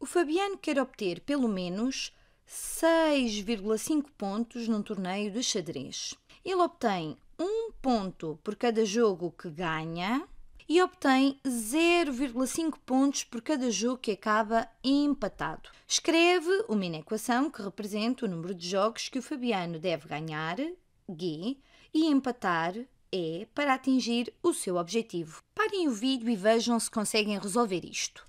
O Fabiano quer obter pelo menos 6,5 pontos num torneio de xadrez. Ele obtém 1 ponto por cada jogo que ganha e obtém 0,5 pontos por cada jogo que acaba empatado. Escreve uma inequação que representa o número de jogos que o Fabiano deve ganhar, G, e empatar, E, é para atingir o seu objetivo. Parem o vídeo e vejam se conseguem resolver isto.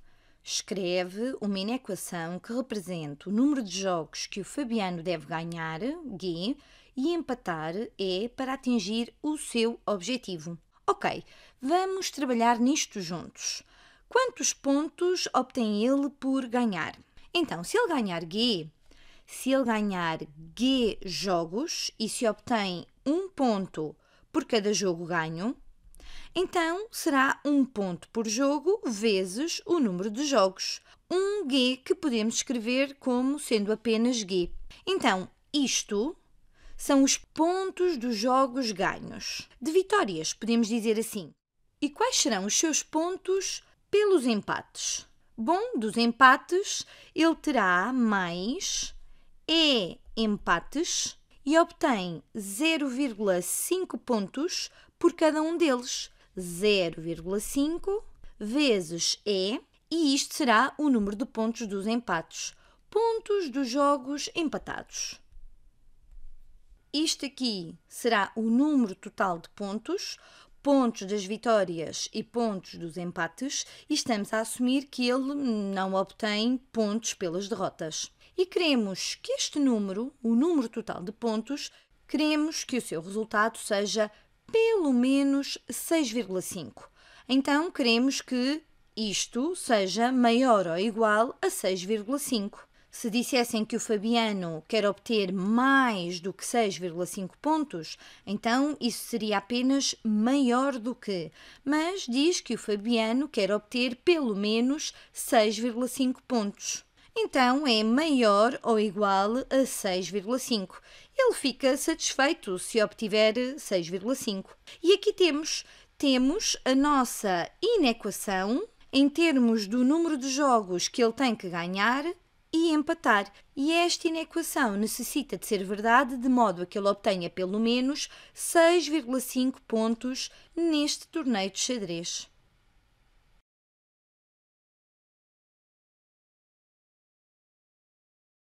Escreve uma inequação que representa o número de jogos que o Fabiano deve ganhar, G, e empatar, E, é para atingir o seu objetivo. Ok, vamos trabalhar nisto juntos. Quantos pontos obtém ele por ganhar? Então, se ele ganhar G, se ele ganhar G jogos e se obtém um ponto por cada jogo ganho, então será um ponto por jogo vezes o número de jogos. Um G que podemos escrever como sendo apenas G. Então, isto são os pontos dos jogos ganhos. De vitórias, podemos dizer assim. E quais serão os seus pontos pelos empates? Bom, dos empates, ele terá mais E empates e obtém 0,5 pontos por cada um deles. 0,5 vezes E, e isto será o número de pontos dos empates. Pontos dos jogos empatados. Isto aqui será o número total de pontos, pontos das vitórias e pontos dos empates, e estamos a assumir que ele não obtém pontos pelas derrotas. E queremos que este número, o número total de pontos, queremos que o seu resultado seja pelo menos 6,5. Então queremos que isto seja maior ou igual a 6,5. Se dissessem que o Fabiano quer obter mais do que 6,5 pontos, então isso seria apenas maior do que. Mas diz que o Fabiano quer obter pelo menos 6,5 pontos. Então é maior ou igual a 6,5 ele fica satisfeito se obtiver 6,5. E aqui temos, temos a nossa inequação em termos do número de jogos que ele tem que ganhar e empatar. E esta inequação necessita de ser verdade de modo a que ele obtenha pelo menos 6,5 pontos neste torneio de xadrez.